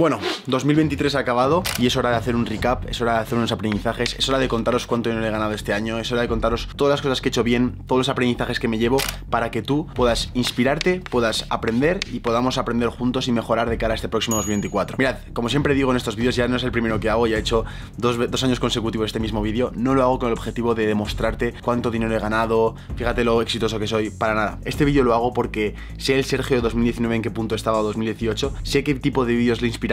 Bueno, 2023 ha acabado y es hora de hacer un recap, es hora de hacer unos aprendizajes, es hora de contaros cuánto dinero he ganado este año, es hora de contaros todas las cosas que he hecho bien, todos los aprendizajes que me llevo para que tú puedas inspirarte, puedas aprender y podamos aprender juntos y mejorar de cara a este próximo 2024. Mirad, como siempre digo en estos vídeos, ya no es el primero que hago, ya he hecho dos, años consecutivos este mismo vídeo, no lo hago con el objetivo de demostrarte cuánto dinero he ganado, fíjate lo exitoso que soy, para nada. Este vídeo lo hago porque sé el Sergio de 2019 en qué punto estaba 2018, sé qué tipo de vídeos le inspiraron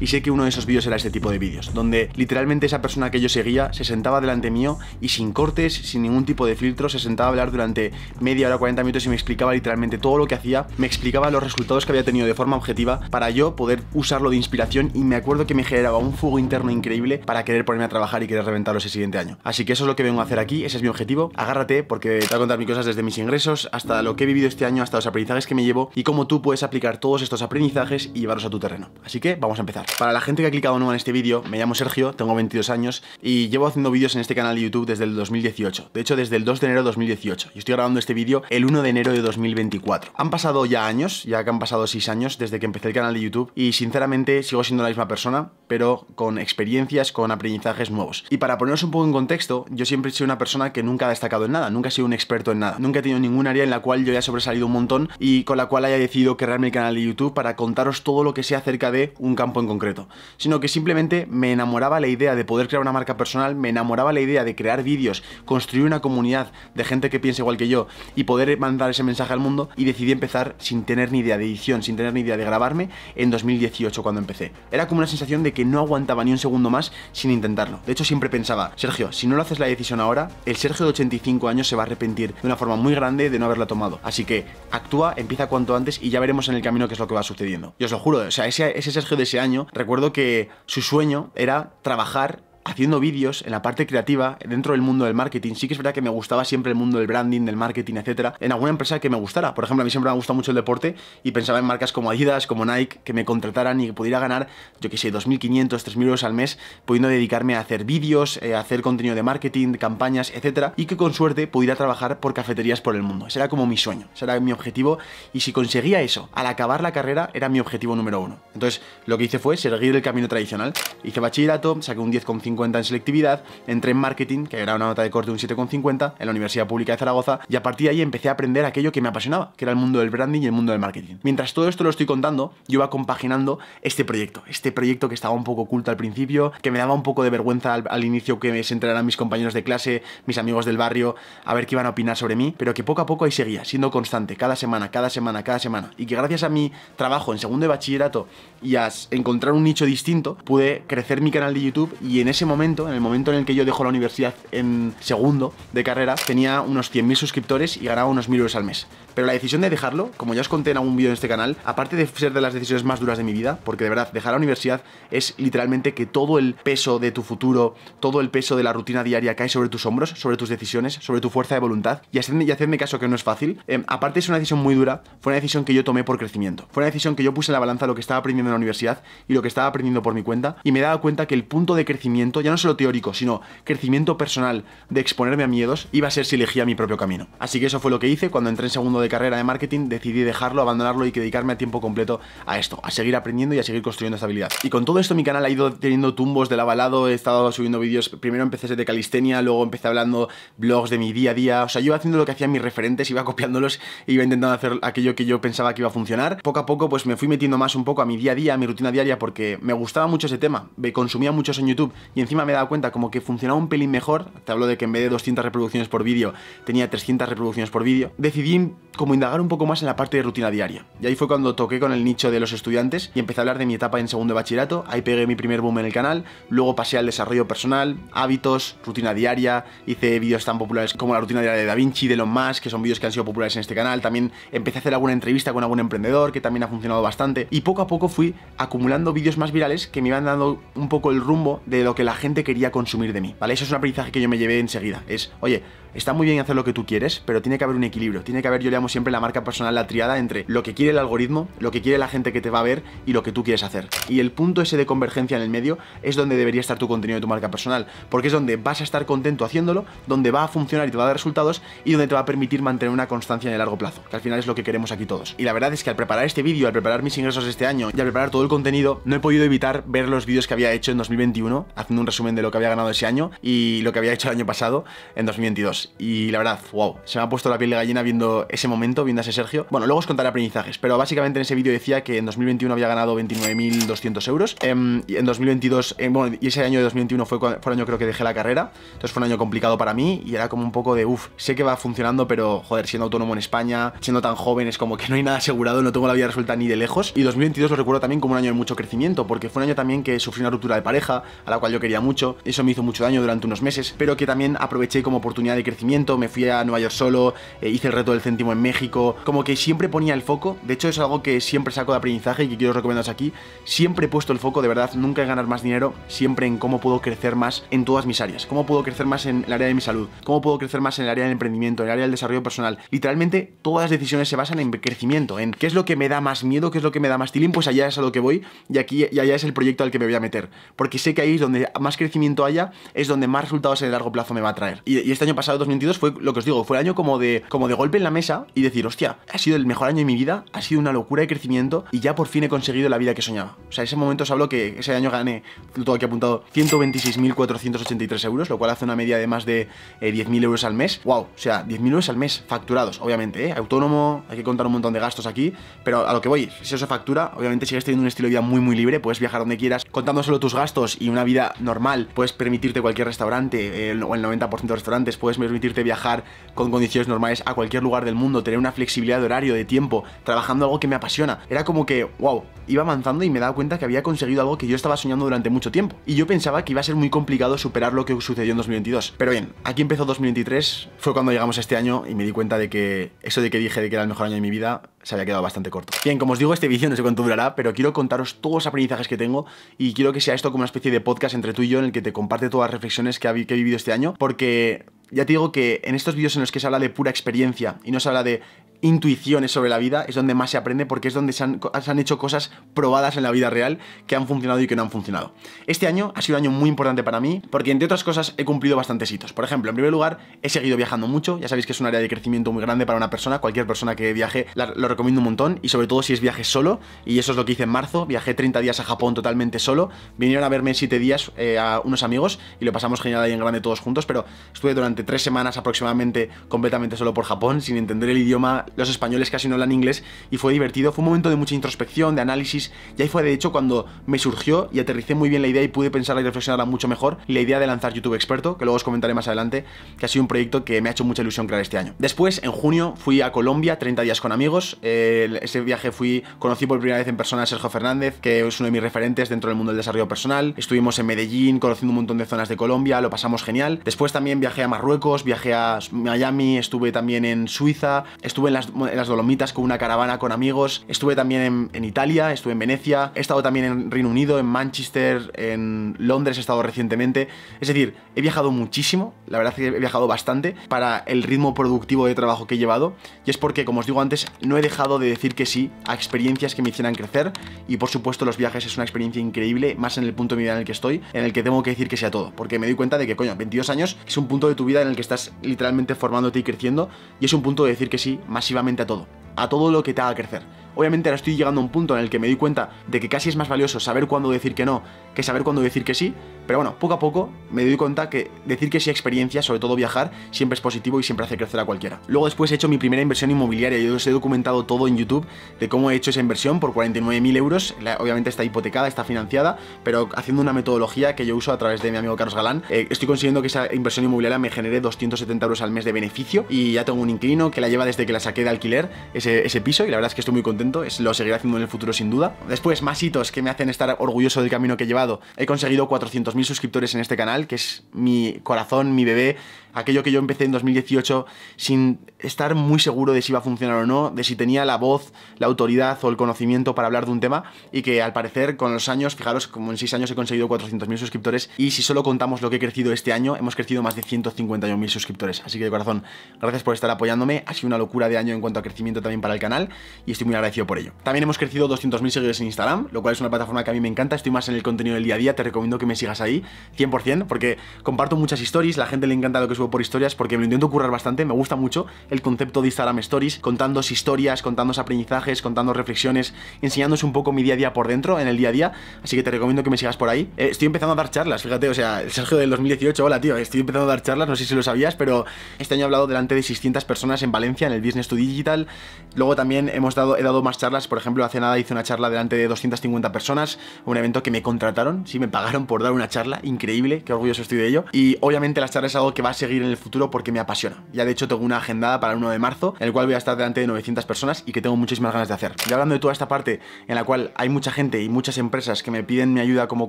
y sé que uno de esos vídeos era este tipo de vídeos, donde literalmente esa persona que yo seguía se sentaba delante mío y sin cortes, sin ningún tipo de filtro, se sentaba a hablar durante media hora, 40 minutos y me explicaba literalmente todo lo que hacía, me explicaba los resultados que había tenido de forma objetiva para yo poder usarlo de inspiración y me acuerdo que me generaba un fuego interno increíble para querer ponerme a trabajar y querer reventarlo ese siguiente año. Así que eso es lo que vengo a hacer aquí, ese es mi objetivo, agárrate porque te voy a contar mis cosas desde mis ingresos hasta lo que he vivido este año, hasta los aprendizajes que me llevo y cómo tú puedes aplicar todos estos aprendizajes y llevarlos a tu terreno. Así que vamos a empezar. Para la gente que ha clicado nuevo en este vídeo, me llamo Sergio, tengo 22 años y llevo haciendo vídeos en este canal de YouTube desde el 2018. De hecho, desde el 2 de enero de 2018. Y estoy grabando este vídeo el 1 de enero de 2024. Han pasado ya años, ya que han pasado 6 años desde que empecé el canal de YouTube y sinceramente sigo siendo la misma persona, pero con experiencias, con aprendizajes nuevos. Y para poneros un poco en contexto, yo siempre he sido una persona que nunca ha destacado en nada, nunca he sido un experto en nada, nunca he tenido ningún área en la cual yo haya sobresalido un montón y con la cual haya decidido crearme el canal de YouTube para contaros todo lo que sea acerca de un campo en concreto, sino que simplemente me enamoraba la idea de poder crear una marca personal, me enamoraba la idea de crear vídeos, construir una comunidad de gente que piense igual que yo y poder mandar ese mensaje al mundo y decidí empezar sin tener ni idea de edición, sin tener ni idea de grabarme en 2018 cuando empecé. Era como una sensación de que no aguantaba ni un segundo más sin intentarlo. De hecho siempre pensaba, Sergio, si no lo haces la decisión ahora, el Sergio de 85 años se va a arrepentir de una forma muy grande de no haberla tomado. Así que actúa, empieza cuanto antes y ya veremos en el camino qué es lo que va sucediendo. yo os lo juro, o sea, ese, ese de ese año, recuerdo que su sueño era trabajar haciendo vídeos en la parte creativa, dentro del mundo del marketing, sí que es verdad que me gustaba siempre el mundo del branding, del marketing, etcétera, en alguna empresa que me gustara. Por ejemplo, a mí siempre me ha gustado mucho el deporte y pensaba en marcas como Adidas, como Nike, que me contrataran y que pudiera ganar, yo qué sé, 2.500, 3.000 euros al mes, pudiendo dedicarme a hacer vídeos, eh, hacer contenido de marketing, campañas, etcétera, y que con suerte pudiera trabajar por cafeterías por el mundo. Ese era como mi sueño, ese era mi objetivo y si conseguía eso, al acabar la carrera, era mi objetivo número uno. Entonces, lo que hice fue seguir el camino tradicional. Hice bachillerato, saqué un 10,5 en selectividad, entré en marketing, que era una nota de corte de un 7,50 en la Universidad Pública de Zaragoza, y a partir de ahí empecé a aprender aquello que me apasionaba, que era el mundo del branding y el mundo del marketing. Mientras todo esto lo estoy contando, yo iba compaginando este proyecto, este proyecto que estaba un poco oculto al principio, que me daba un poco de vergüenza al, inicio que se enteraran mis compañeros de clase, mis amigos del barrio, a ver qué iban a opinar sobre mí, pero que poco a poco ahí seguía, siendo constante, cada semana, cada semana, cada semana, y que gracias a mi trabajo en segundo de bachillerato y a encontrar un nicho distinto, pude crecer mi canal de YouTube y en ese momento, en el momento en el que yo dejo la universidad en segundo de carrera, tenía unos 100.000 suscriptores y ganaba unos 1.000 euros al mes. Pero la decisión de dejarlo, como ya os conté en algún vídeo en este canal, aparte de ser de las decisiones más duras de mi vida, porque de verdad, dejar la universidad es literalmente que todo el peso de tu futuro, todo el peso de la rutina diaria cae sobre tus hombros, sobre tus decisiones, sobre tu fuerza de voluntad. Y hacedme, caso que no es fácil. Eh, aparte es una decisión muy dura, fue una decisión que yo tomé por crecimiento. Fue una decisión que yo puse en la balanza lo que estaba aprendiendo en la universidad y lo que estaba aprendiendo por mi cuenta. Y me daba cuenta que el punto de crecimiento, ya no solo teórico, sino crecimiento personal de exponerme a miedos, iba a ser si elegía mi propio camino. Así que eso fue lo que hice cuando entré en segundo de de carrera de marketing, decidí dejarlo, abandonarlo y dedicarme a tiempo completo a esto, a seguir aprendiendo y a seguir construyendo esta habilidad. Y con todo esto mi canal ha ido teniendo tumbos del avalado he estado subiendo vídeos, primero empecé de calistenia, luego empecé hablando blogs de mi día a día, o sea, yo iba haciendo lo que hacían mis referentes, iba copiándolos, iba intentando hacer aquello que yo pensaba que iba a funcionar. Poco a poco pues me fui metiendo más un poco a mi día a día, a mi rutina diaria, porque me gustaba mucho ese tema, me consumía mucho eso en YouTube y encima me he dado cuenta como que funcionaba un pelín mejor, te hablo de que en vez de 200 reproducciones por vídeo tenía 300 reproducciones por vídeo, decidí como indagar un poco más en la parte de rutina diaria. Y ahí fue cuando toqué con el nicho de los estudiantes y empecé a hablar de mi etapa en segundo de bachillerato, ahí pegué mi primer boom en el canal, luego pasé al desarrollo personal, hábitos, rutina diaria, hice vídeos tan populares como la rutina diaria de Da Vinci, de los más, que son vídeos que han sido populares en este canal, también empecé a hacer alguna entrevista con algún emprendedor, que también ha funcionado bastante, y poco a poco fui acumulando vídeos más virales que me iban dando un poco el rumbo de lo que la gente quería consumir de mí, ¿vale? Eso es un aprendizaje que yo me llevé enseguida, es, oye, Está muy bien hacer lo que tú quieres, pero tiene que haber un equilibrio. Tiene que haber, yo le llamo siempre la marca personal, la triada entre lo que quiere el algoritmo, lo que quiere la gente que te va a ver y lo que tú quieres hacer. Y el punto ese de convergencia en el medio es donde debería estar tu contenido Y tu marca personal, porque es donde vas a estar contento haciéndolo, donde va a funcionar y te va a dar resultados y donde te va a permitir mantener una constancia en el largo plazo, que al final es lo que queremos aquí todos. Y la verdad es que al preparar este vídeo, al preparar mis ingresos de este año y al preparar todo el contenido, no he podido evitar ver los vídeos que había hecho en 2021, haciendo un resumen de lo que había ganado ese año y lo que había hecho el año pasado en 2022 y la verdad, wow, se me ha puesto la piel de gallina viendo ese momento, viendo a ese Sergio. Bueno, luego os contaré aprendizajes, pero básicamente en ese vídeo decía que en 2021 había ganado 29.200 euros. Em, y en 2022, em, bueno, y ese año de 2021 fue, fue el año creo que dejé la carrera, entonces fue un año complicado para mí y era como un poco de, uff, sé que va funcionando, pero joder, siendo autónomo en España, siendo tan joven, es como que no hay nada asegurado, no tengo la vida resuelta ni de lejos. Y 2022 lo recuerdo también como un año de mucho crecimiento, porque fue un año también que sufrí una ruptura de pareja, a la cual yo quería mucho, eso me hizo mucho daño durante unos meses, pero que también aproveché como oportunidad de crecimiento, me fui a Nueva York solo, eh, hice el reto del céntimo en México, como que siempre ponía el foco, de hecho es algo que siempre saco de aprendizaje y que quiero recomendaros aquí, siempre he puesto el foco de verdad, nunca en ganar más dinero, siempre en cómo puedo crecer más en todas mis áreas, cómo puedo crecer más en el área de mi salud, cómo puedo crecer más en el área del emprendimiento, en el área del desarrollo personal. Literalmente todas las decisiones se basan en crecimiento, en qué es lo que me da más miedo, qué es lo que me da más tilín, pues allá es a lo que voy y aquí y allá es el proyecto al que me voy a meter, porque sé que ahí es donde más crecimiento haya, es donde más resultados en el largo plazo me va a traer. y este año pasado 2022 fue lo que os digo, fue el año como de, como de golpe en la mesa y decir, hostia, ha sido el mejor año de mi vida, ha sido una locura de crecimiento y ya por fin he conseguido la vida que soñaba. O sea, ese momento os hablo que ese año gané, lo tengo aquí apuntado, 126.483 euros, lo cual hace una media de más de 10.000 eh, euros al mes. ¡Wow! O sea, 10.000 euros al mes facturados, obviamente, ¿eh? Autónomo, hay que contar un montón de gastos aquí, pero a lo que voy, si eso se factura, obviamente sigues teniendo un estilo de vida muy, muy libre, puedes viajar donde quieras, contando solo tus gastos y una vida normal, puedes permitirte cualquier restaurante, eh, o el 90% de restaurantes, puedes permitirte viajar con condiciones normales a cualquier lugar del mundo, tener una flexibilidad de horario, de tiempo, trabajando algo que me apasiona. Era como que, wow, iba avanzando y me daba cuenta que había conseguido algo que yo estaba soñando durante mucho tiempo. Y yo pensaba que iba a ser muy complicado superar lo que sucedió en 2022. Pero bien, aquí empezó 2023, fue cuando llegamos a este año y me di cuenta de que eso de que dije de que era el mejor año de mi vida se había quedado bastante corto. Bien, como os digo, este vídeo no sé cuánto durará, pero quiero contaros todos los aprendizajes que tengo y quiero que sea esto como una especie de podcast entre tú y yo en el que te comparte todas las reflexiones que, que he vivido este año, porque ya te digo que en estos vídeos en los que se habla de pura experiencia y no se habla de intuiciones sobre la vida es donde más se aprende porque es donde se han, hecho cosas probadas en la vida real que han funcionado y que no han funcionado. Este año ha sido un año muy importante para mí porque entre otras cosas he cumplido bastantes hitos. Por ejemplo, en primer lugar, he seguido viajando mucho, ya sabéis que es un área de crecimiento muy grande para una persona, cualquier persona que viaje lo recomiendo un montón y sobre todo si es viaje solo y eso es lo que hice en marzo, viajé 30 días a Japón totalmente solo, vinieron a verme 7 días eh, a unos amigos y lo pasamos genial ahí en grande todos juntos, pero estuve durante 3 semanas aproximadamente completamente solo por Japón sin entender el idioma los españoles casi no hablan inglés y fue divertido, fue un momento de mucha introspección, de análisis, y ahí fue de hecho cuando me surgió y aterricé muy bien la idea y pude pensar y reflexionarla mucho mejor, la idea de lanzar YouTube Experto, que luego os comentaré más adelante, que ha sido un proyecto que me ha hecho mucha ilusión crear este año. Después, en junio, fui a Colombia, 30 días con amigos, ese viaje fui, conocí por primera vez en persona a Sergio Fernández, que es uno de mis referentes dentro del mundo del desarrollo personal, estuvimos en Medellín, conociendo un montón de zonas de Colombia, lo pasamos genial, después también viajé a Marruecos, viajé a Miami, estuve también en Suiza, estuve en las, en las Dolomitas con una caravana con amigos. Estuve también en, Italia, estuve en Venecia, he estado también en Reino Unido, en Manchester, en Londres he estado recientemente. Es decir, he viajado muchísimo, la verdad es que he viajado bastante para el ritmo productivo de trabajo que he llevado. Y es porque, como os digo antes, no he dejado de decir que sí a experiencias que me hicieran crecer. Y por supuesto, los viajes es una experiencia increíble, más en el punto de mi vida en el que estoy, en el que tengo que decir que sea todo. Porque me doy cuenta de que, coño, 22 años es un punto de tu vida en el que estás literalmente formándote y creciendo. Y es un punto de decir que sí más a todo, a todo lo que te haga crecer. Obviamente ahora estoy llegando a un punto en el que me doy cuenta de que casi es más valioso saber cuándo decir que no que saber cuándo decir que sí, pero bueno, poco a poco me doy cuenta que decir que sí a experiencia, sobre todo viajar, siempre es positivo y siempre hace crecer a cualquiera. Luego después he hecho mi primera inversión inmobiliaria, yo os he documentado todo en YouTube de cómo he hecho esa inversión por 49.000 euros, obviamente está hipotecada, está financiada, pero haciendo una metodología que yo uso a través de mi amigo Carlos Galán, eh, estoy consiguiendo que esa inversión inmobiliaria me genere 270 euros al mes de beneficio y ya tengo un inquilino que la lleva desde que la saqué de alquiler ese, ese piso y la verdad es que estoy muy contento es, lo seguiré haciendo en el futuro sin duda. Después, más hitos que me hacen estar orgulloso del camino que he llevado. He conseguido 400.000 suscriptores en este canal, que es mi corazón, mi bebé, aquello que yo empecé en 2018 sin estar muy seguro de si iba a funcionar o no, de si tenía la voz, la autoridad o el conocimiento para hablar de un tema y que al parecer con los años, fijaros, como en 6 años he conseguido 400.000 suscriptores y si solo contamos lo que he crecido este año, hemos crecido más de 151.000 suscriptores. Así que de corazón, gracias por estar apoyándome, ha sido una locura de año en cuanto a crecimiento también para el canal y estoy muy agradecido por ello. También hemos crecido 200.000 seguidores en Instagram, lo cual es una plataforma que a mí me encanta, estoy más en el contenido del día a día, te recomiendo que me sigas ahí 100% porque comparto muchas historias, la gente le encanta lo que subo por historias porque me lo intento currar bastante, me gusta mucho el concepto de Instagram Stories, contando historias, contando aprendizajes, contando reflexiones, enseñándose un poco mi día a día por dentro, en el día a día, así que te recomiendo que me sigas por ahí. Eh, estoy empezando a dar charlas, fíjate, o sea, el Sergio del 2018, hola tío, estoy empezando a dar charlas, no sé si lo sabías, pero este año he hablado delante de 600 personas en Valencia en el Business to Digital, luego también hemos dado, he dado más charlas, por ejemplo, hace nada hice una charla delante de 250 personas, un evento que me contrataron, sí, me pagaron por dar una charla, increíble, qué orgulloso estoy de ello, y obviamente las charlas es algo que va a ser en el futuro porque me apasiona. Ya de hecho tengo una agendada para el 1 de marzo, en el cual voy a estar delante de 900 personas y que tengo muchísimas ganas de hacer. Y hablando de toda esta parte en la cual hay mucha gente y muchas empresas que me piden mi ayuda como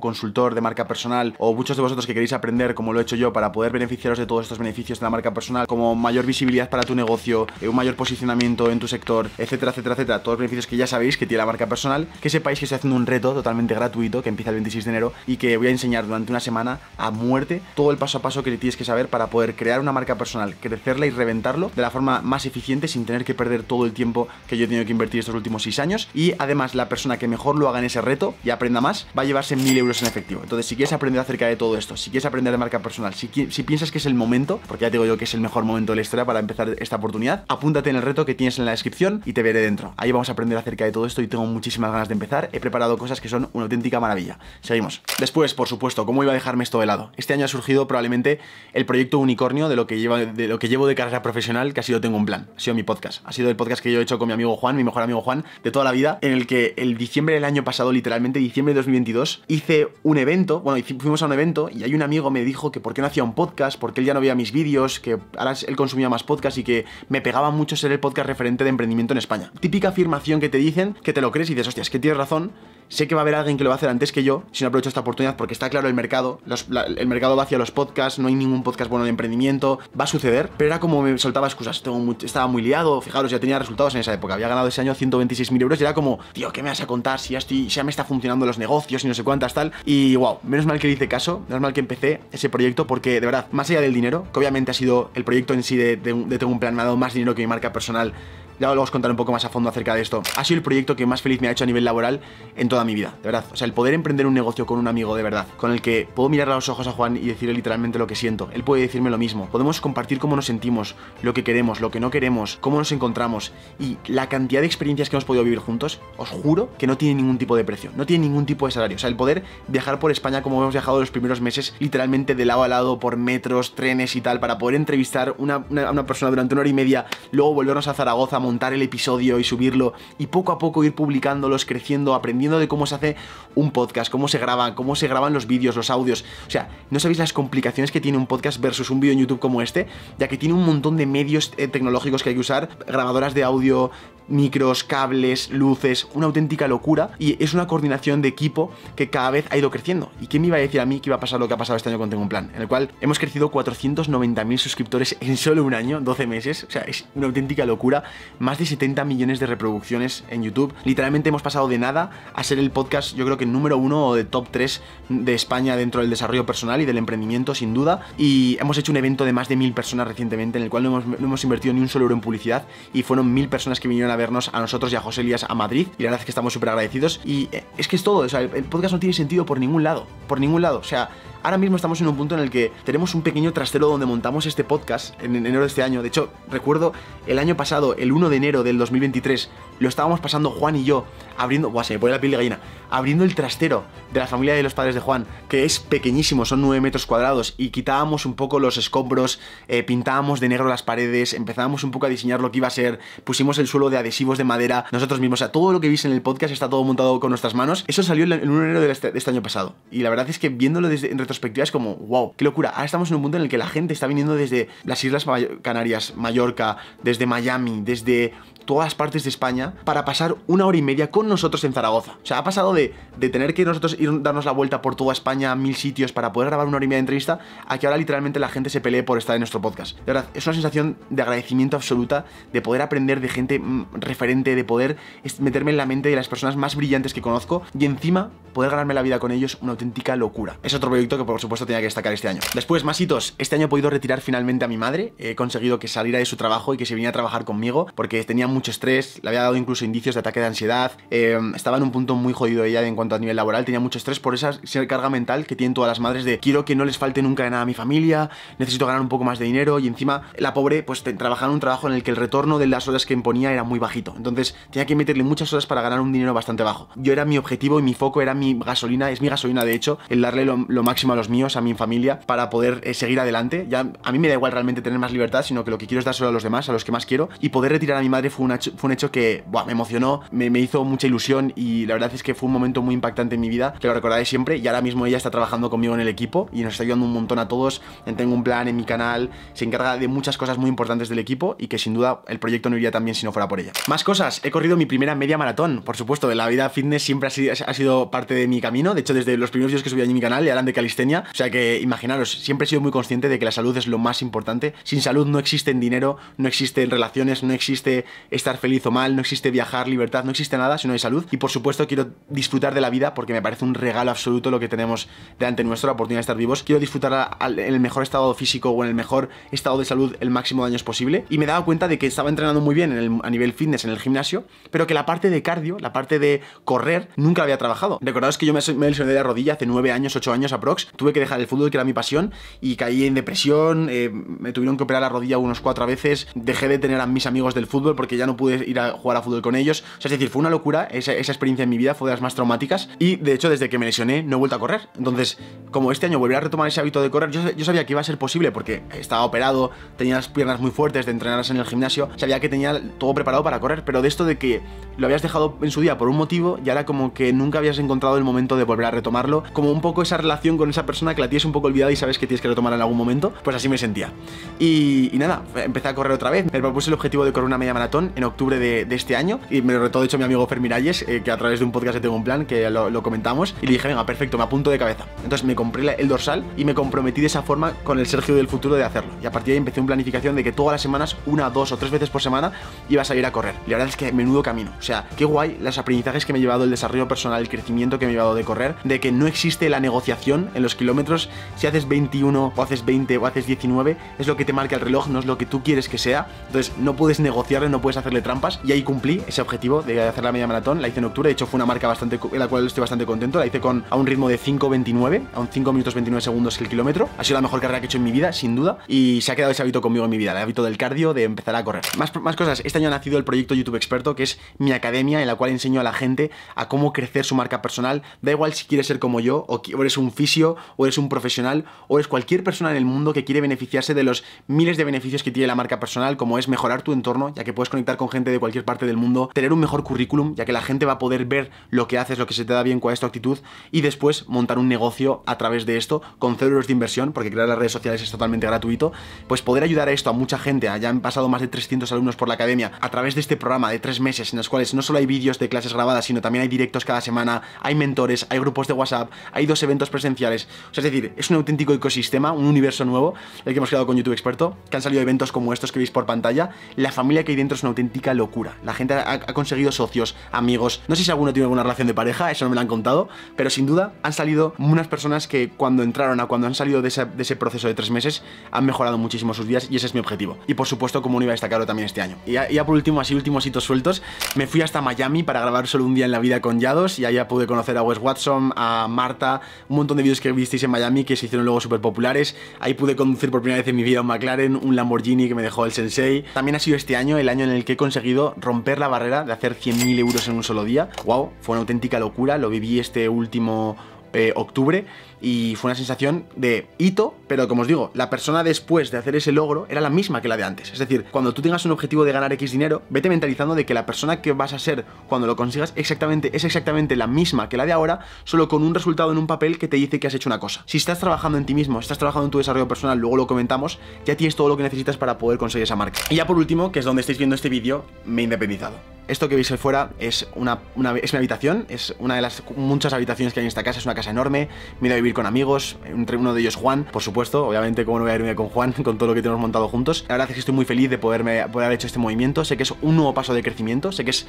consultor de marca personal o muchos de vosotros que queréis aprender como lo he hecho yo para poder beneficiaros de todos estos beneficios de la marca personal, como mayor visibilidad para tu negocio, eh, un mayor posicionamiento en tu sector, etcétera, etcétera, etcétera, todos los beneficios que ya sabéis que tiene la marca personal, que sepáis que estoy haciendo un reto totalmente gratuito que empieza el 26 de enero y que voy a enseñar durante una semana a muerte todo el paso a paso que tienes que saber para poder crear una marca personal, crecerla y reventarlo de la forma más eficiente sin tener que perder todo el tiempo que yo he tenido que invertir estos últimos 6 años. Y además, la persona que mejor lo haga en ese reto y aprenda más va a llevarse 1000 euros en efectivo. Entonces, si quieres aprender acerca de todo esto, si quieres aprender de marca personal, si, si piensas que es el momento, porque ya te digo yo que es el mejor momento de la historia para empezar esta oportunidad, apúntate en el reto que tienes en la descripción y te veré dentro. Ahí vamos a aprender acerca de todo esto y tengo muchísimas ganas de empezar. He preparado cosas que son una auténtica maravilla. Seguimos. Después, por supuesto, ¿cómo iba a dejarme esto de lado? Este año ha surgido probablemente el proyecto único de lo, que de lo que llevo de carrera profesional, que ha sido Tengo un Plan. Ha sido mi podcast. Ha sido el podcast que yo he hecho con mi amigo Juan, mi mejor amigo Juan, de toda la vida, en el que el diciembre del año pasado, literalmente diciembre de 2022, hice un evento, bueno, fuimos a un evento y hay un amigo me dijo que por qué no hacía un podcast, porque él ya no veía mis vídeos, que ahora él consumía más podcast y que me pegaba mucho ser el podcast referente de emprendimiento en España. Típica afirmación que te dicen, que te lo crees y dices, hostia, que tienes razón, sé que va a haber alguien que lo va a hacer antes que yo, si no aprovecho esta oportunidad, porque está claro el mercado, el mercado va hacia los podcasts, no hay ningún podcast bueno de emprendimiento, va a suceder, pero era como me soltaba excusas, estaba muy liado, fijaros, ya tenía resultados en esa época, había ganado ese año 126.000 euros y era como, tío, ¿qué me vas a contar si ya, estoy, me está funcionando los negocios y no sé cuántas tal? Y wow, menos mal que le hice caso, menos mal que empecé ese proyecto porque de verdad, más allá del dinero, que obviamente ha sido el proyecto en sí de, de Tengo un plan, me ha dado más dinero que mi marca personal, ya os contar un poco más a fondo acerca de esto. Ha sido el proyecto que más feliz me ha hecho a nivel laboral en toda mi vida, de verdad. O sea, el poder emprender un negocio con un amigo de verdad, con el que puedo mirar a los ojos a Juan y decirle literalmente lo que siento. Él puede decirme lo mismo. Podemos compartir cómo nos sentimos, lo que queremos, lo que no queremos, cómo nos encontramos y la cantidad de experiencias que hemos podido vivir juntos, os juro que no tiene ningún tipo de precio, no tiene ningún tipo de salario. O sea, el poder viajar por España como hemos viajado los primeros meses, literalmente de lado a lado, por metros, trenes y tal, para poder entrevistar una, una, persona durante una hora y media, luego volvernos a Zaragoza, montar el episodio y subirlo y poco a poco ir publicándolos, creciendo, aprendiendo de cómo se hace un podcast, cómo se graba, cómo se graban los vídeos, los audios. O sea, no sabéis las complicaciones que tiene un podcast versus un vídeo en YouTube como este, ya que tiene un montón de medios eh, tecnológicos que hay que usar, grabadoras de audio, micros, cables, luces, una auténtica locura y es una coordinación de equipo que cada vez ha ido creciendo. ¿Y quién me iba a decir a mí que iba a pasar lo que ha pasado este año con Tengo un Plan? En el cual hemos crecido 490.000 suscriptores en solo un año, 12 meses, o sea, es una auténtica locura, más de 70 millones de reproducciones en YouTube. Literalmente hemos pasado de nada a ser el podcast, yo creo que número uno o de top 3 de España dentro del desarrollo personal y del emprendimiento, sin duda. Y hemos hecho un evento de más de mil personas recientemente en el cual no hemos, no hemos invertido ni un solo euro en publicidad y fueron mil personas que vinieron a vernos a nosotros y a José Elías a Madrid. Y la verdad es que estamos súper agradecidos. Y eh, es que es todo. O el podcast no tiene sentido por ningún lado. Por ningún lado. O sea, Ahora mismo estamos en un punto en el que tenemos un pequeño trastero donde montamos este podcast en enero de este año. De hecho, recuerdo el año pasado, el 1 de enero del 2023, lo estábamos pasando Juan y yo abriendo, buah, se me pone la piel de gallina, abriendo el trastero de la familia de los padres de Juan, que es pequeñísimo, son 9 metros cuadrados, y quitábamos un poco los escombros, eh, pintábamos de negro las paredes, empezábamos un poco a diseñar lo que iba a ser, pusimos el suelo de adhesivos de madera, nosotros mismos, o sea, todo lo que veis en el podcast está todo montado con nuestras manos. Eso salió en enero este, de este, año pasado. Y la verdad es que viéndolo desde, retrospectiva como, wow, qué locura. Ahora estamos en un punto en el que la gente está viniendo desde las Islas Canarias, Mallorca, desde Miami, desde todas partes de España para pasar una hora y media con nosotros en Zaragoza. O sea, ha pasado de, de tener que nosotros ir darnos la vuelta por toda España a mil sitios para poder grabar una hora y media de entrevista a que ahora literalmente la gente se pelee por estar en nuestro podcast. De verdad, es una sensación de agradecimiento absoluta de poder aprender de gente mm, referente, de poder meterme en la mente de las personas más brillantes que conozco y encima poder ganarme la vida con ellos una auténtica locura. Es otro proyecto que por supuesto tenía que destacar este año. Después, más hitos. Este año he podido retirar finalmente a mi madre. He conseguido que saliera de su trabajo y que se viniera a trabajar conmigo porque tenía muy mucho estrés, le había dado incluso indicios de ataque de ansiedad, em, estaba en un punto muy jodido ella en cuanto a nivel laboral, tenía mucho estrés por esa carga mental que tienen todas las madres de quiero que no les falte nunca de nada a mi familia, necesito ganar un poco más de dinero y encima la pobre pues trabajaba en un trabajo en el que el retorno de las horas que imponía era muy bajito, entonces tenía que meterle muchas horas para ganar un dinero bastante bajo. Yo era mi objetivo y mi foco era mi gasolina, es mi gasolina de hecho, el darle lo, máximo a los míos, a mi familia, para poder eh, seguir adelante. Ya a mí me da igual realmente tener más libertad, sino que lo que quiero es dar solo a los demás, a los que más quiero, y poder retirar a mi madre fue un fue un hecho que me emocionó, me, hizo mucha ilusión y la verdad es que fue un momento muy impactante en mi vida, que lo recordaré siempre y ahora mismo ella está trabajando conmigo en el equipo y nos está ayudando un montón a todos. Tengo un plan en mi canal, se encarga de muchas cosas muy importantes del equipo y que sin duda el proyecto no iría tan bien si no fuera por ella. Más cosas, he corrido mi primera media maratón, por supuesto, de la vida fitness siempre ha sido, parte de mi camino, de hecho desde los primeros días que subí a mi canal le hablan de calistenia, o sea que imaginaros, siempre he sido muy consciente de que la salud es lo más importante, sin salud no existen dinero, no existen relaciones, no existe estar feliz o mal, no existe viajar, libertad, no existe nada si no hay salud. Y por supuesto quiero disfrutar de la vida porque me parece un regalo absoluto lo que tenemos delante nuestro, la oportunidad de estar vivos. Quiero disfrutar en el mejor estado físico o en el mejor estado de salud el máximo de años posible. Y me he dado cuenta de que estaba entrenando muy bien a nivel fitness en el gimnasio, pero que la parte de cardio, la parte de correr, nunca había trabajado. Recordaos que yo me, lesioné de la rodilla hace 9 años, 8 años aprox. Tuve que dejar el fútbol, que era mi pasión, y caí en depresión, eh, me tuvieron que operar la rodilla unos 4 veces, dejé de tener a mis amigos del fútbol porque ya no pude ir a jugar a fútbol con ellos. O sea, es decir, fue una locura, esa, experiencia en mi vida fue de las más traumáticas y de hecho desde que me lesioné no he vuelto a correr. Entonces, como este año volver a retomar ese hábito de correr, yo, sabía que iba a ser posible porque estaba operado, tenía las piernas muy fuertes de entrenarse en el gimnasio, sabía que tenía todo preparado para correr, pero de esto de que lo habías dejado en su día por un motivo y era como que nunca habías encontrado el momento de volver a retomarlo, como un poco esa relación con esa persona que la tienes un poco olvidada y sabes que tienes que retomarla en algún momento, pues así me sentía. Y, y nada, empecé a correr otra vez, me propuse el objetivo de correr una media maratón en octubre de, este año. Y me lo retó, de hecho, mi amigo Ayes, eh, que a través de un podcast que Tengo un Plan, que lo, comentamos. Y le dije, venga, perfecto, me apunto de cabeza. Entonces me compré el dorsal y me comprometí de esa forma con el Sergio del futuro de hacerlo. Y a partir de ahí empecé una planificación de que todas las semanas, una, dos o tres veces por semana, iba a salir a correr. Y la verdad es que menudo camino. O sea, qué guay los aprendizajes que me he llevado, el desarrollo personal, el crecimiento que me he llevado de correr, de que no existe la negociación en los kilómetros. Si haces 21 o haces 20 o haces 19, es lo que te marca el reloj, no es lo que tú quieres que sea. Entonces no puedes negociarlo, no puedes hacerle trampas y ahí cumplí ese objetivo de hacer la media maratón. La hice en octubre, de hecho fue una marca bastante en la cual estoy bastante contento. La hice con a un ritmo de 5.29, a un 5 minutos 29 segundos el kilómetro. Ha sido la mejor carrera que he hecho en mi vida, sin duda, y se ha quedado ese hábito conmigo en mi vida, el hábito del cardio, de empezar a correr. Más, más cosas, este año ha nacido el proyecto YouTube Experto, que es mi academia en la cual enseño a la gente a cómo crecer su marca personal. Da igual si quieres ser como yo, o eres un fisio, o eres un profesional, o eres cualquier persona en el mundo que quiere beneficiarse de los miles de beneficios que tiene la marca personal, como es mejorar tu entorno, ya que puedes conectar con gente de cualquier parte del mundo, tener un mejor currículum, ya que la gente va a poder ver lo que haces, lo que se te da bien, cuál es tu actitud, y después montar un negocio a través de esto, con euros de inversión, porque crear las redes sociales es totalmente gratuito, pues poder ayudar a esto a mucha gente, ya han pasado más de 300 alumnos por la academia, a través de este programa de tres meses, en los cuales no solo hay vídeos de clases grabadas, sino también hay directos cada semana, hay mentores, hay grupos de WhatsApp, hay dos eventos presenciales, o sea, es decir, es un auténtico ecosistema, un universo nuevo, el que hemos creado con YouTube Experto, que han salido eventos como estos que veis por pantalla, la familia que hay dentro es una auténtica locura. La gente ha, conseguido socios, amigos. No sé si alguno tiene alguna relación de pareja, eso no me lo han contado, pero sin duda han salido unas personas que cuando entraron a cuando han salido de ese, proceso de tres meses han mejorado muchísimo sus vidas y ese es mi objetivo. Y por supuesto, como no iba a destacarlo también este año. Y ya, por último, así últimos hitos sueltos, me fui hasta Miami para grabar solo un día en la vida con Yados y allá pude conocer a Wes Watson, a Marta, un montón de vídeos que visteis en Miami que se hicieron luego súper populares. Ahí pude conducir por primera vez en mi vida un McLaren, un Lamborghini que me dejó el sensei. También ha sido este año el año en el que que he conseguido romper la barrera de hacer 100.000 euros en un solo día. ¡Wow! Fue una auténtica locura, lo viví este último eh, octubre y fue una sensación de hito, pero como os digo, la persona después de hacer ese logro era la misma que la de antes. Es decir, cuando tú tengas un objetivo de ganar X dinero, vete mentalizando de que la persona que vas a ser cuando lo consigas exactamente es exactamente la misma que la de ahora, solo con un resultado en un papel que te dice que has hecho una cosa. Si estás trabajando en ti mismo, estás trabajando en tu desarrollo personal, luego lo comentamos, ya tienes todo lo que necesitas para poder conseguir esa marca. Y ya por último, que es donde estáis viendo este vídeo, me he independizado. Esto que veis ahí fuera es una, mi habitación, es una de las muchas habitaciones que hay en esta casa, es una casa enorme, me he con amigos, entre uno de ellos Juan, por supuesto, obviamente como no voy a irme con Juan, con todo lo que tenemos montado juntos. La verdad es que estoy muy feliz de poderme, poder haber hecho este movimiento, sé que es un nuevo paso de crecimiento, sé que es,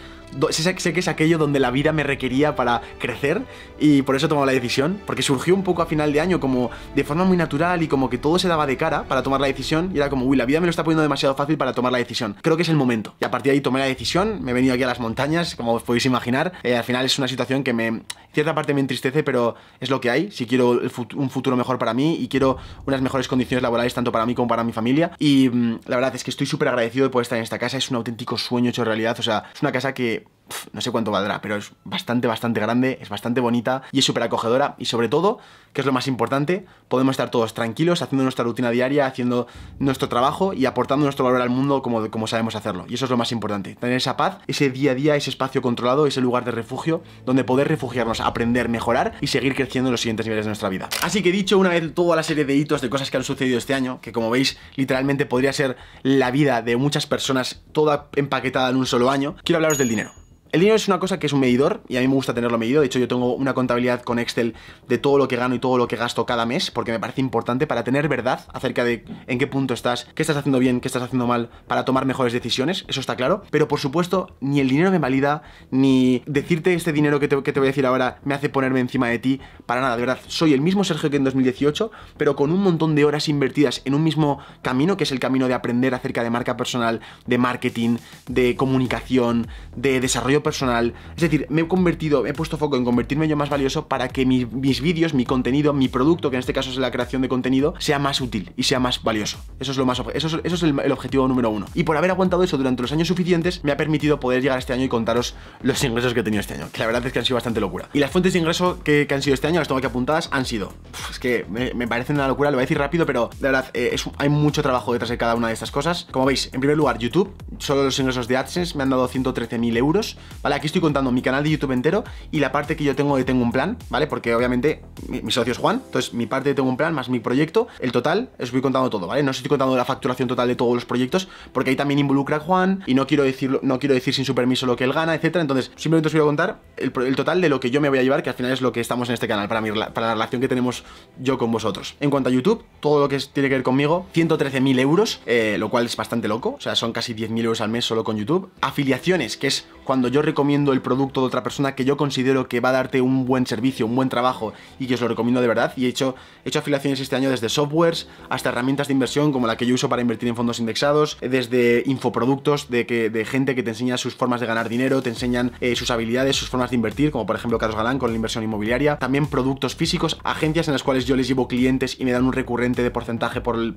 sé, que es aquello donde la vida me requería para crecer y por eso he tomado la decisión, porque surgió un poco a final de año como de forma muy natural y como que todo se daba de cara para tomar la decisión y era como, uy, la vida me lo está poniendo demasiado fácil para tomar la decisión. Creo que es el momento. Y a partir de ahí tomé la decisión, me he venido aquí a las montañas, como os podéis imaginar. Eh, al final es una situación que me, cierta parte me entristece, pero es lo que hay. Si quiero un futuro mejor para mí y quiero unas mejores condiciones laborales tanto para mí como para mi familia. Y mm, la verdad es que estoy súper agradecido de poder estar en esta casa, es un auténtico sueño hecho realidad, o sea, es una casa que no sé cuánto valdrá, pero es bastante, bastante grande, es bastante bonita y es súper acogedora y sobre todo que es lo más importante, podemos estar todos tranquilos haciendo nuestra rutina diaria, haciendo nuestro trabajo y aportando nuestro valor al mundo como, como sabemos hacerlo. Y eso es lo más importante, tener esa paz, ese día a día, ese espacio controlado, ese lugar de refugio donde poder refugiarnos, aprender, mejorar y seguir creciendo en los siguientes niveles de nuestra vida. Así que dicho una vez toda la serie de hitos, de cosas que han sucedido este año, que como veis literalmente podría ser la vida de muchas personas toda empaquetada en un solo año, quiero hablaros del dinero. El dinero es una cosa que es un medidor y a mí me gusta tenerlo medido. De hecho, yo tengo una contabilidad con Excel de todo lo que gano y todo lo que gasto cada mes porque me parece importante para tener verdad acerca de en qué punto estás, qué estás haciendo bien, qué estás haciendo mal, para tomar mejores decisiones, eso está claro. Pero por supuesto, ni el dinero me valida, ni decirte este dinero que te, que te voy a decir ahora me hace ponerme encima de ti, para nada, de verdad. Soy el mismo Sergio que en 2018, pero con un montón de horas invertidas en un mismo camino, que es el camino de aprender acerca de marca personal, de marketing, de comunicación, de desarrollo personal. Es decir, me he convertido, he puesto foco en convertirme yo más valioso para que mis vídeos, mi contenido, mi producto, que en este caso es la creación de contenido, sea más útil y sea más valioso. Eso es lo más eso es, el, objetivo número uno. Y por haber aguantado eso durante los años suficientes, me ha permitido poder llegar este año y contaros los ingresos que he tenido este año, que la verdad es que han sido bastante locura. Y las fuentes de ingreso que, han sido este año, las tengo aquí apuntadas, han sido. Es que me, parece parecen una locura, lo voy a decir rápido, pero la verdad, eh, hay mucho trabajo detrás de cada una de estas cosas. Como veis, en primer lugar, YouTube, solo los ingresos de AdSense me han dado 113.000 euros. ¿vale? Aquí estoy contando mi canal de YouTube entero y la parte que yo tengo de Tengo un Plan, ¿vale? Porque obviamente mi, socio es Juan, entonces mi parte de Tengo un Plan más mi proyecto, el total, os voy contando todo, ¿vale? No os estoy contando la facturación total de todos los proyectos, porque ahí también involucra a Juan y no quiero, decirlo no quiero decir sin su permiso lo que él gana, etcétera. Entonces, simplemente os voy a contar el, total de lo que yo me voy a llevar, que al final es lo que estamos en este canal, para, para la relación que tenemos yo con vosotros. En cuanto a YouTube, todo lo que tiene que ver conmigo, 113.000 euros, eh, lo cual es bastante loco, o sea, son casi 10.000 euros al mes solo con YouTube. Afiliaciones, que es cuando yo recomiendo el producto de otra persona que yo considero que va a darte un buen servicio, un buen trabajo y que os lo recomiendo de verdad. Y he hecho, hecho afiliaciones este año desde softwares hasta herramientas de inversión como la que yo uso para invertir en fondos indexados, desde infoproductos de, que, de gente que te enseña sus formas de ganar dinero, te enseñan eh, sus habilidades, sus formas de invertir, como por ejemplo Carlos Galán con la inversión inmobiliaria, también productos físicos, agencias en las cuales yo les llevo clientes y me dan un recurrente de porcentaje por el,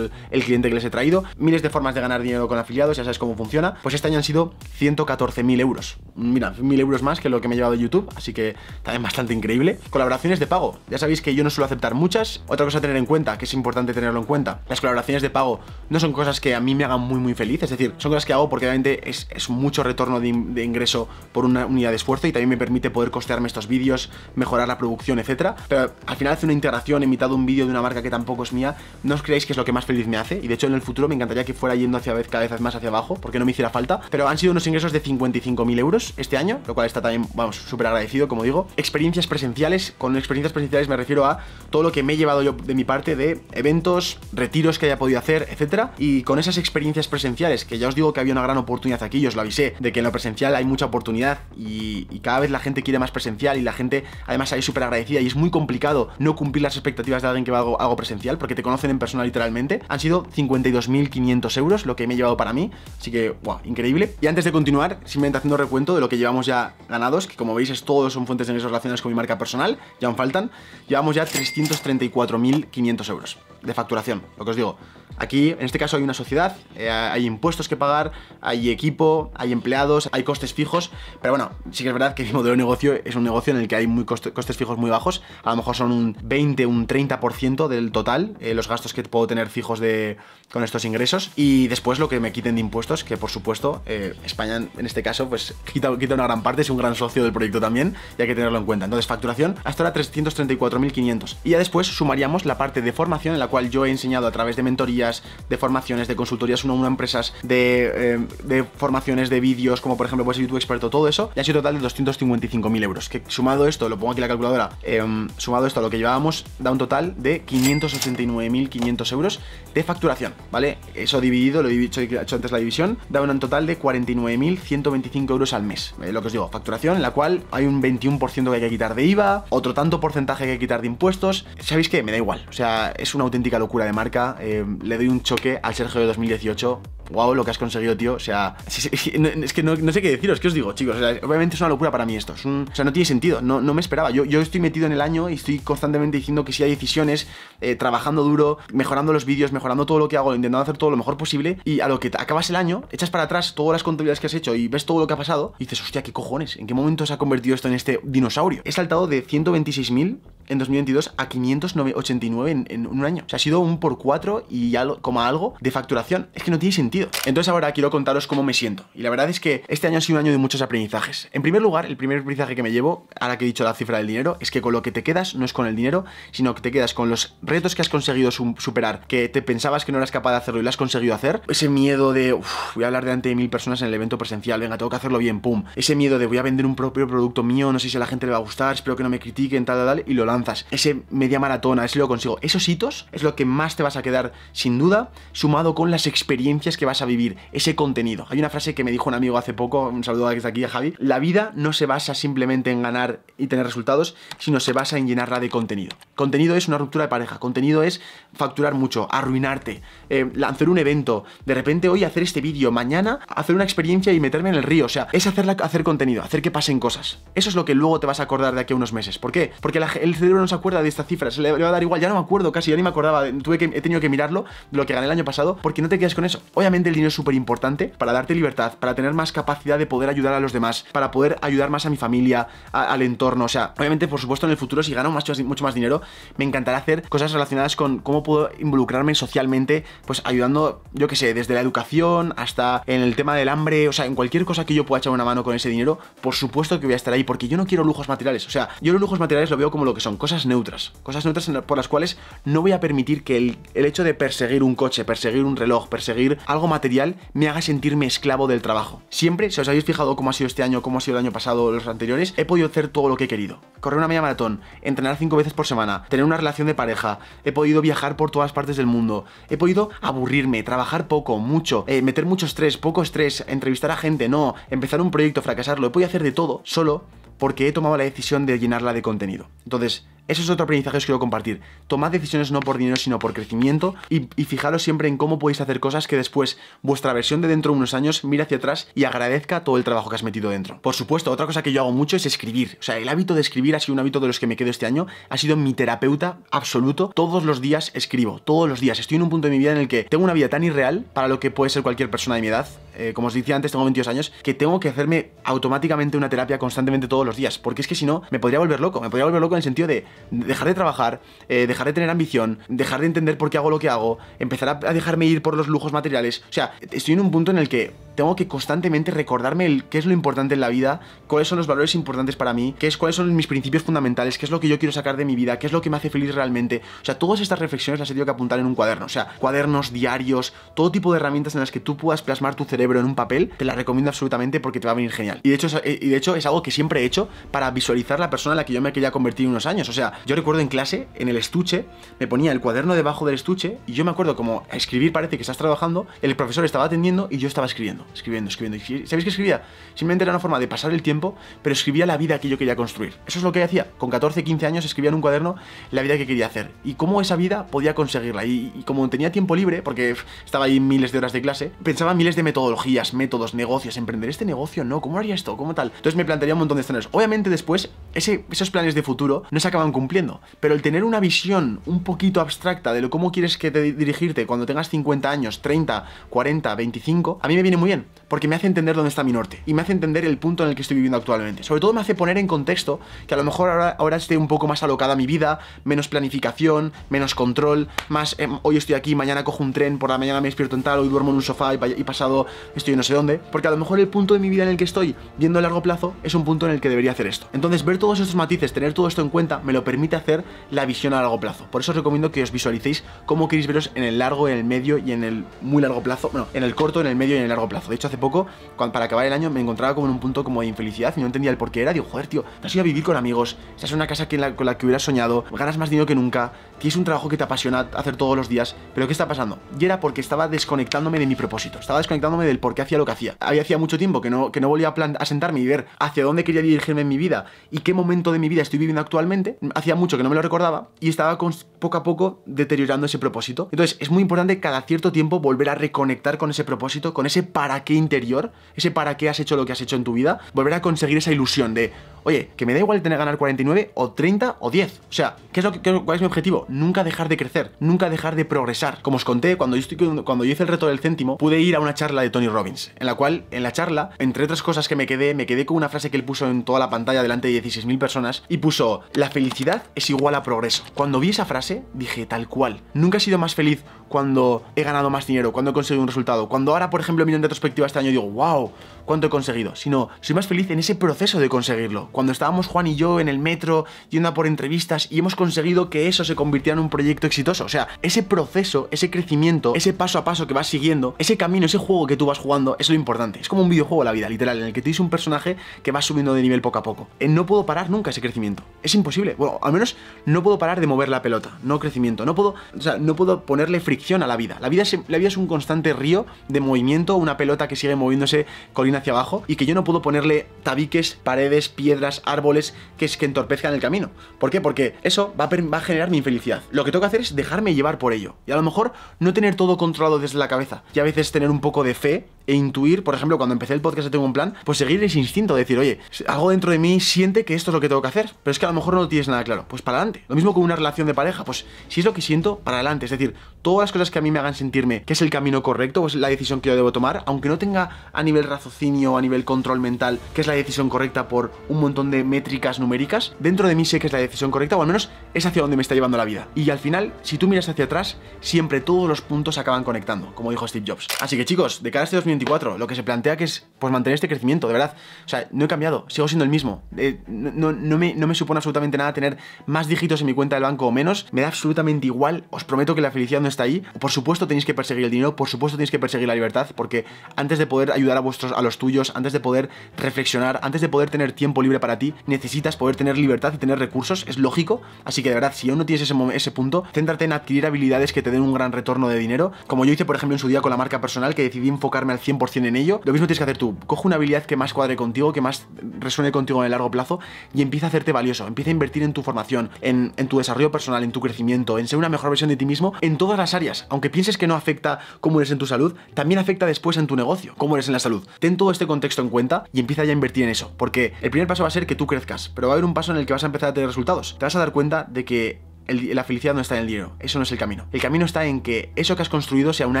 cliente que les he traído, miles de formas de ganar dinero con afiliados, ya sabes cómo funciona, pues este año han sido 114.000 euros mira, mil euros más que lo que me ha llevado YouTube, así que también bastante increíble. Colaboraciones de pago. Ya sabéis que yo no suelo aceptar muchas. Otra cosa a tener en cuenta, que es importante tenerlo en cuenta, las colaboraciones de pago no son cosas que a mí me hagan muy muy feliz, es decir, son cosas que hago porque obviamente es, mucho retorno de, ingreso por una unidad de esfuerzo y también me permite poder costearme estos vídeos, mejorar la producción, etcétera. Pero al final hacer una integración en mitad de un vídeo de una marca que tampoco es mía, no os creéis que es lo que más feliz me hace y de hecho en el futuro me encantaría que fuera yendo hacia vez cada vez más hacia abajo porque no me hiciera falta, pero han sido unos ingresos de 55.000 euros este año, lo cual está también, vamos, súper agradecido, como digo. Experiencias presenciales, con experiencias presenciales me refiero a todo lo que me he llevado yo de mi parte de eventos, retiros que haya podido hacer, etcétera, y con esas experiencias presenciales, que ya os digo que había una gran oportunidad aquí, yo os lo avisé, de que en lo presencial hay mucha oportunidad y, cada vez la gente quiere más presencial y la gente además ahí súper agradecida y es muy complicado no cumplir las expectativas de alguien que va algo, presencial, porque te conocen en persona literalmente. Han sido 52.500 euros lo que me he llevado para mí, así que, wow, increíble. Y antes de continuar, simplemente haciendo recuento de lo que llevamos ya ganados, que como veis es, todos son fuentes de ingresos relaciones con mi marca personal, ya aún faltan, llevamos ya 334.500 euros de facturación, lo que os digo, Aquí, en este caso, hay una sociedad, eh, hay impuestos que pagar, hay equipo, hay empleados, hay costes fijos, pero bueno, sí que es verdad que el modelo de negocio es un negocio en el que hay muy costes fijos muy bajos, a lo mejor son un 20, un 30% del total, eh, los gastos que puedo tener fijos de, con estos ingresos, y después lo que me quiten de impuestos, que por supuesto, eh, España en este caso, pues quita, quita una gran parte, es un gran socio del proyecto también, y hay que tenerlo en cuenta. Entonces, facturación hasta ahora 334.500. Y ya después sumaríamos la parte de formación en la cual yo he enseñado a través de mentoría, de formaciones, de consultorías uno a empresas, eh, de, formaciones de vídeos, como por ejemplo puede ser YouTube Experto, todo eso, y ha sido total de 255.000 euros. Que sumado esto, lo pongo aquí en la calculadora, em, sumado esto a lo que llevábamos, da un total de 589.500 euros de facturación, ¿vale? Eso dividido, lo he dicho, he hecho antes la división, da un total de 49.125 euros al mes. Lo que os digo, facturación en la cual hay un 21% que hay que quitar de IVA, otro tanto porcentaje que hay que quitar de impuestos. ¿Sabéis qué? Me da igual. O sea, es una auténtica locura de marca. Eh, le doy un choque al Sergio de 2018 wow lo que has conseguido, tío. O sea, es que no, sé qué deciros, ¿Qué os digo, chicos. O sea, obviamente es una locura para mí esto. o sea, no tiene sentido, no, no me esperaba. Yo, yo estoy metido en el año y estoy constantemente diciendo que si hay decisiones, eh, trabajando duro, mejorando los vídeos, mejorando todo lo que hago, intentando hacer todo lo mejor posible. Y a lo que acabas el año, echas para atrás todas las contabilidades que has hecho y ves todo lo que ha pasado y dices, hostia, qué cojones, ¿en qué momento se ha convertido esto en este dinosaurio? He saltado de 126.000 en 2022 a 589 en, un año. O sea, ha sido un por cuatro y algo, como algo de facturación. Es que no tiene sentido. Entonces ahora quiero contaros cómo me siento. Y la verdad es que este año ha sido un año de muchos aprendizajes. En primer lugar, el primer aprendizaje que me llevo, ahora que he dicho la cifra del dinero, es que con lo que te quedas no es con el dinero, sino que te quedas con los retos que has conseguido superar, que te pensabas que no eras capaz de hacerlo y lo has conseguido hacer. Ese miedo de, voy a hablar delante de mil personas en el evento presencial, venga, tengo que hacerlo bien, pum. Ese miedo de voy a vender un propio producto mío, no sé si a la gente le va a gustar, espero que no me critiquen, tal, tal, tal, y lo ese media maratona, es lo consigo. Esos hitos es lo que más te vas a quedar, sin duda, sumado con las experiencias que vas a vivir, ese contenido. Hay una frase que me dijo un amigo hace poco, un saludo desde aquí a Javi, la vida no se basa simplemente en ganar y tener resultados, sino se basa en llenarla de contenido. Contenido es una ruptura de pareja, contenido es facturar mucho, arruinarte, eh, lanzar un evento, de repente hoy hacer este vídeo, mañana hacer una experiencia y meterme en el río, o sea, es hacer, hacer contenido, hacer que pasen cosas. Eso es lo que luego te vas a acordar de aquí a unos meses. ¿Por qué? Porque la, el no se acuerda de estas cifras, le va a dar igual, ya no me acuerdo casi, ya ni me acordaba, tuve que, he tenido que mirarlo de lo que gané el año pasado, porque no te quedas con eso. Obviamente el dinero es súper importante para darte libertad, para tener más capacidad de poder ayudar a los demás, para poder ayudar más a mi familia, al entorno, o sea, obviamente por supuesto en el futuro si gano mucho más dinero, me encantará hacer cosas relacionadas con cómo puedo involucrarme socialmente, pues ayudando, yo que sé, desde la educación hasta en el tema del hambre, o sea, en cualquier cosa que yo pueda echar una mano con ese dinero, por supuesto que voy a estar ahí, porque yo no quiero lujos materiales, o sea, yo los lujos materiales lo veo como lo que son cosas neutras, cosas neutras por las cuales no voy a permitir que el, hecho de perseguir un coche, perseguir un reloj, perseguir algo material, me haga sentirme esclavo del trabajo. Siempre, si os habéis fijado cómo ha sido este año, cómo ha sido el año pasado, los anteriores, he podido hacer todo lo que he querido. Correr una media maratón, entrenar cinco veces por semana, tener una relación de pareja, he podido viajar por todas partes del mundo, he podido aburrirme, trabajar poco, mucho, eh, meter mucho estrés, poco estrés, entrevistar a gente, no, empezar un proyecto, fracasarlo, he podido hacer de todo, solo porque he tomado la decisión de llenarla de contenido. Entonces, eso es otro aprendizaje que os quiero compartir. Tomad decisiones no por dinero, sino por crecimiento y, fijaros siempre en cómo podéis hacer cosas que después vuestra versión de dentro de unos años mire hacia atrás y agradezca todo el trabajo que has metido dentro. Por supuesto, otra cosa que yo hago mucho es escribir. O sea, el hábito de escribir ha sido un hábito de los que me quedo este año. Ha sido mi terapeuta absoluto. Todos los días escribo, todos los días. Estoy en un punto de mi vida en el que tengo una vida tan irreal para lo que puede ser cualquier persona de mi edad. Eh, como os decía antes, tengo 22 años, que tengo que hacerme automáticamente una terapia constantemente todos los días. Porque es que si no, me podría volver loco. Me podría volver loco en el sentido de dejar de trabajar, eh, dejar de tener ambición, dejar de entender por qué hago lo que hago, empezar a, dejarme ir por los lujos materiales. O sea, estoy en un punto en el que tengo que constantemente recordarme qué es lo importante en la vida, cuáles son los valores importantes para mí, qué es, cuáles son mis principios fundamentales, qué es lo que yo quiero sacar de mi vida, qué es lo que me hace feliz realmente. O sea, todas estas reflexiones las he tenido que apuntar en un cuaderno. O sea, cuadernos, diarios, todo tipo de herramientas en las que tú puedas plasmar tu cerebro en un papel, te las recomiendo absolutamente porque te va a venir genial. Y de hecho, es, eh, y de hecho es algo que siempre he hecho para visualizar la persona en la que yo me quería convertir en unos años. O sea, yo recuerdo en clase, en el estuche, me ponía el cuaderno debajo del estuche y yo me acuerdo como a escribir parece que estás trabajando, el profesor estaba atendiendo y yo estaba escribiendo, escribiendo, escribiendo. ¿Sabéis qué escribía? Simplemente era una forma de pasar el tiempo, pero escribía la vida que yo quería construir. Eso es lo que hacía. Con 14, 15 años escribía en un cuaderno la vida que quería hacer y cómo esa vida podía conseguirla. Y, como tenía tiempo libre, porque estaba ahí miles de horas de clase, pensaba miles de metodologías, métodos, negocios, emprender este negocio, no, ¿cómo haría esto? ¿Cómo tal? Entonces me plantearía un montón de escenarios. Obviamente después, ese, esos planes de futuro no se acaban cumpliendo. Pero el tener una visión un poquito abstracta de lo cómo quieres que te dirigirte cuando tengas 50 años, 30, 40, 25, a mí me viene muy bien, porque me hace entender dónde está mi norte y me hace entender el punto en el que estoy viviendo actualmente. Sobre todo me hace poner en contexto que a lo mejor ahora, ahora esté un poco más alocada mi vida, menos planificación, menos control, más em, hoy estoy aquí, mañana cojo un tren, por la mañana me despierto en tal, hoy duermo en un sofá y, y pasado estoy no sé dónde, porque a lo mejor el punto de mi vida en el que estoy viendo a largo plazo es un punto en el que debería hacer esto. Entonces ver todos estos matices, tener todo esto en cuenta, me lo permite hacer la visión a largo plazo. Por eso os recomiendo que os visualicéis cómo queréis veros en el largo, en el medio y en el muy largo plazo. Bueno, en el corto, en el medio y en el largo plazo. De hecho, hace poco, cuando, para acabar el año, me encontraba como en un punto como de infelicidad y no entendía el porqué era. Digo, joder, tío, te has ido a vivir con amigos, estás en una casa con la que hubieras soñado, ganas más dinero que nunca, tienes un trabajo que te apasiona hacer todos los días, pero ¿qué está pasando? Y era porque estaba desconectándome de mi propósito, estaba desconectándome del por qué hacía lo que hacía. Había hacía mucho tiempo que no, que no volvía a, a sentarme y ver hacia dónde quería dirigirme en mi vida y qué momento de mi vida estoy viviendo actualmente, hacía mucho que no me lo recordaba y estaba poco a poco deteriorando ese propósito. Entonces es muy importante cada cierto tiempo volver a reconectar con ese propósito, con ese para qué interior, ese para qué has hecho lo que has hecho en tu vida, volver a conseguir esa ilusión de Oye, que me da igual tener ganar 49 o 30 o 10. O sea, ¿qué es lo que, ¿cuál es mi objetivo? Nunca dejar de crecer, nunca dejar de progresar. Como os conté, cuando yo, estoy, cuando yo hice el reto del céntimo, pude ir a una charla de Tony Robbins, en la cual, en la charla, entre otras cosas que me quedé, me quedé con una frase que él puso en toda la pantalla delante de 16.000 personas y puso, la felicidad es igual a progreso. Cuando vi esa frase, dije, tal cual, nunca he sido más feliz cuando he ganado más dinero, cuando he conseguido un resultado, cuando ahora, por ejemplo, miro en retrospectiva este año y digo, wow, cuánto he conseguido, sino soy más feliz en ese proceso de conseguirlo. Cuando estábamos Juan y yo en el metro, yendo a por entrevistas y hemos conseguido que eso se convirtiera en un proyecto exitoso. O sea, ese proceso, ese crecimiento, ese paso a paso que vas siguiendo, ese camino, ese juego que tú vas jugando, es lo importante. Es como un videojuego la vida, literal, en el que tienes un personaje que va subiendo de nivel poco a poco. Eh, no puedo parar nunca ese crecimiento. Es imposible. Bueno, al menos no puedo parar de mover la pelota, no crecimiento. No puedo, o sea, no puedo ponerle friki a la vida. La vida, es, la es un constante río de movimiento, una pelota que sigue moviéndose colina hacia abajo y que yo no puedo ponerle tabiques, paredes, piedras, árboles que, es, que entorpezcan el camino. ¿Por qué? Porque eso va a, generar mi infelicidad. Lo que tengo que hacer es dejarme llevar por ello y a lo mejor no tener todo controlado desde la cabeza y a veces tener un poco de fe e intuir, por ejemplo, cuando empecé el podcast Tengo un Plan, pues seguir ese instinto, decir, oye, algo dentro de mí siente que esto es lo que tengo que hacer, pero es que a lo mejor no lo tienes nada claro, pues para adelante. Lo mismo con una relación de pareja, pues si es lo que siento, para adelante. Es decir, todo cosas que a mí me hagan sentirme que es el camino correcto, o es pues, la decisión que yo debo tomar, aunque no tenga a nivel raciocinio, a nivel control mental, que es la decisión correcta por un montón de métricas numéricas, dentro de mí sé que es la decisión correcta, o al menos es hacia donde me está llevando la vida. Y al final, si tú miras hacia atrás, siempre todos los puntos acaban conectando, como dijo Steve Jobs. Así que chicos, de cara a este 2024, lo que se plantea que es pues mantener este crecimiento, de verdad. O sea, no he cambiado, sigo siendo el mismo. Eh, no, me, no me supone absolutamente nada tener más dígitos en mi cuenta del banco o menos. Me da absolutamente igual, os prometo que la felicidad no está ahí por supuesto tenéis que perseguir el dinero, por supuesto tenéis que perseguir la libertad, porque antes de poder ayudar a vuestros, a los tuyos, antes de poder reflexionar, antes de poder tener tiempo libre para ti, necesitas poder tener libertad y tener recursos, es lógico. Así que de verdad, si aún no tienes ese, punto, céntrate en adquirir habilidades que te den un gran retorno de dinero, como yo hice por ejemplo en su día con la marca personal, que decidí enfocarme al 100% en ello. Lo mismo tienes que hacer tú, coge una habilidad que más cuadre contigo, que más resuene contigo en el largo plazo y empieza a hacerte valioso, empieza a invertir en tu formación, en tu desarrollo personal, en tu crecimiento, en ser una mejor versión de ti mismo, en todas las áreas aunque pienses que no afecta cómo eres en tu salud, también afecta después en tu negocio, cómo eres en la salud. Ten todo este contexto en cuenta y empieza ya a invertir en eso, porque el primer paso va a ser que tú crezcas, pero va a haber un paso en el que vas a empezar a tener resultados. Te vas a dar cuenta de que la felicidad no está en el dinero, eso no es el camino. El camino está en que eso que has construido sea una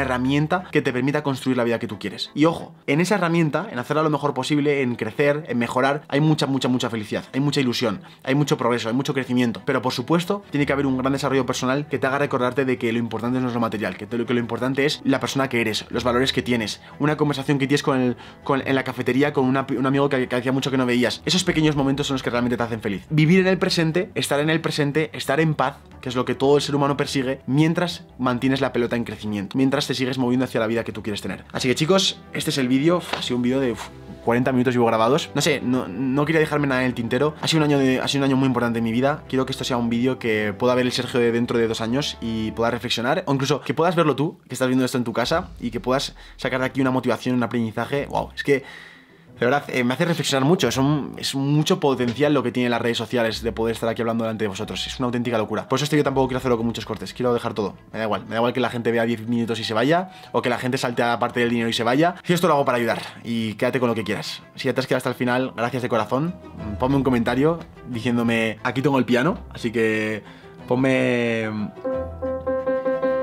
herramienta que te permita construir la vida que tú quieres. Y ojo, en esa herramienta, en hacerla lo mejor posible, en crecer, en mejorar, hay mucha, mucha, mucha felicidad, hay mucha ilusión, hay mucho progreso, hay mucho crecimiento. Pero por supuesto, tiene que haber un gran desarrollo personal que te haga recordarte de que lo importante no es lo material, que, te, que lo importante es la persona que eres, los valores que tienes, una conversación que tienes con el, con, en la cafetería con un amigo que hacía mucho que no veías. Esos pequeños momentos son los que realmente te hacen feliz. Vivir en el presente, estar en el presente, estar en paz que es lo que todo el ser humano persigue mientras mantienes la pelota en crecimiento, mientras te sigues moviendo hacia la vida que tú quieres tener. Así que chicos, este es el vídeo, ha sido un vídeo de 40 minutos llevo grabados. No sé, no, no, quería dejarme nada en el tintero. Ha sido, un año ha sido un año muy importante en mi vida. Quiero que esto sea un vídeo que pueda ver el Sergio de dentro de dos años y pueda reflexionar. O incluso que puedas verlo tú, que estás viendo esto en tu casa y que puedas sacar de aquí una motivación, un aprendizaje. Wow, es que de verdad, eh, me hace reflexionar mucho. Es, mucho potencial lo que tienen las redes sociales de poder estar aquí hablando delante de vosotros. Es una auténtica locura. Por eso estoy yo tampoco quiero hacerlo con muchos cortes. Quiero dejar todo. Me da igual. Me da igual que la gente vea 10 minutos y se vaya. O que la gente salte a la parte del dinero y se vaya. Yo esto lo hago para ayudar. Y quédate con lo que quieras. Si ya te has quedado hasta el final, gracias de corazón. Ponme un comentario diciéndome, aquí tengo el piano. Así que ponme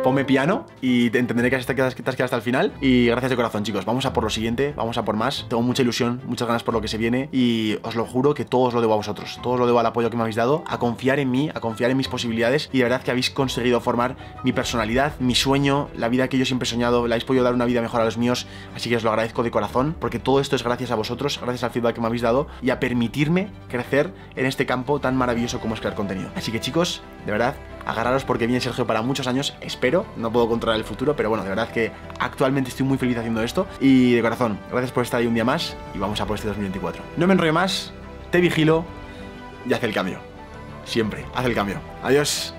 ponme piano y entenderé que te has quedado hasta el final. Y gracias de corazón, chicos. Vamos a por lo siguiente, vamos a por más. Tengo mucha ilusión, muchas ganas por lo que se viene y os lo juro que todo os lo debo a vosotros. Todo os lo debo al apoyo que me habéis dado, a confiar en mí, a confiar en mis posibilidades y de verdad que habéis conseguido formar mi personalidad, mi sueño, la vida que yo siempre he soñado, la habéis podido dar una vida mejor a los míos, así que os lo agradezco de corazón, porque todo esto es gracias a vosotros, gracias al feedback que me habéis dado y a permitirme crecer en este campo tan maravilloso como es crear contenido. Así que chicos, de verdad, agarraros porque viene Sergio para muchos años, espero no puedo controlar el futuro, pero bueno, de verdad que actualmente estoy muy feliz haciendo esto y de corazón, gracias por estar ahí un día más y vamos a por este 2024. No me enrollo más, te vigilo y haz el cambio. Siempre, haz el cambio. Adiós.